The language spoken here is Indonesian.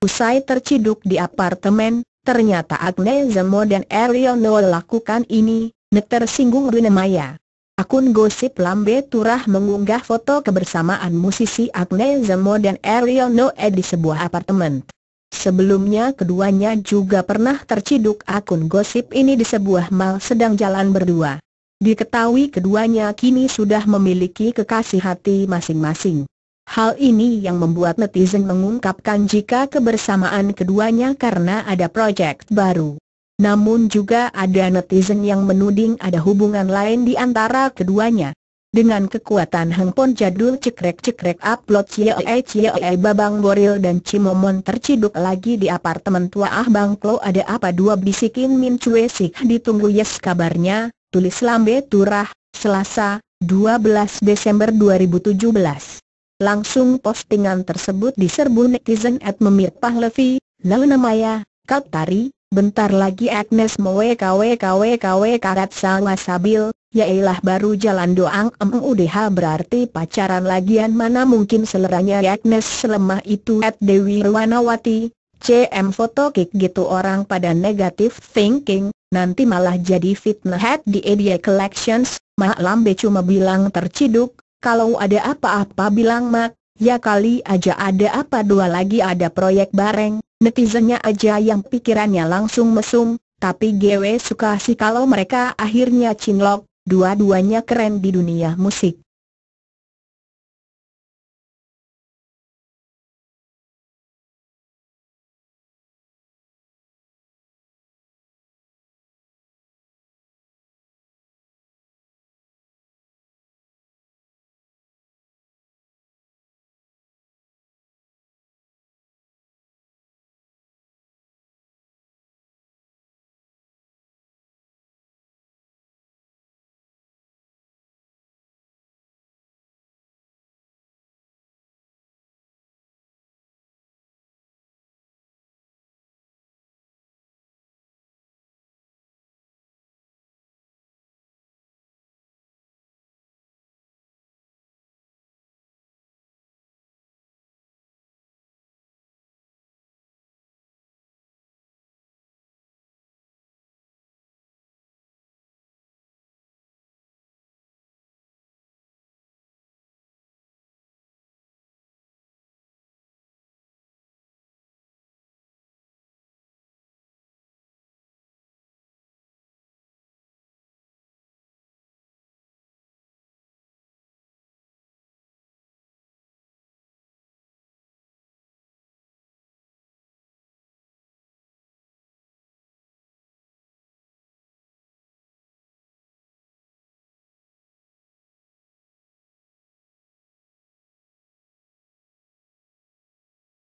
Usai terciduk di apartemen, ternyata Agne Zemo dan Ariel Noel lakukan ini, nek tersinggung Maya. Akun gosip Lambe Turah mengunggah foto kebersamaan musisi Agne Zemo dan Ariel Noel di sebuah apartemen. Sebelumnya keduanya juga pernah terciduk akun gosip ini di sebuah mal sedang jalan berdua. Diketahui keduanya kini sudah memiliki kekasih hati masing-masing. Hal ini yang membuat netizen mengungkapkan jika kebersamaan keduanya karena ada proyek baru. Namun juga ada netizen yang menuding ada hubungan lain di antara keduanya. Dengan kekuatan handphone jadul cekrek-cekrek upload CIE-CIE Babang Boril dan Cimomon terciduk lagi di apartemen tua Ah Bangklo ada apa dua bisikin Min Cue Sik ditunggu yes kabarnya, tulis Lambe Turah, Selasa, 12 Desember 2017. Langsung postingan tersebut diserbu netizen at Memir Pahlevi, Launa Maya, tari, bentar lagi Agnes MWKWKWKW karat sawa sabil, yailah baru jalan doang MUDH berarti pacaran lagian mana mungkin seleranya Agnes ya selemah itu at Dewi Rwanawati, CM foto kick gitu orang pada negatif thinking, nanti malah jadi fitnah at di Edia Collections, maklam Lambe cuma bilang terciduk, kalau ada apa-apa bilang mak, ya kali aja ada apa dua lagi ada proyek bareng, netizennya aja yang pikirannya langsung mesum, tapi GW suka sih kalau mereka akhirnya cinlok, dua-duanya keren di dunia musik.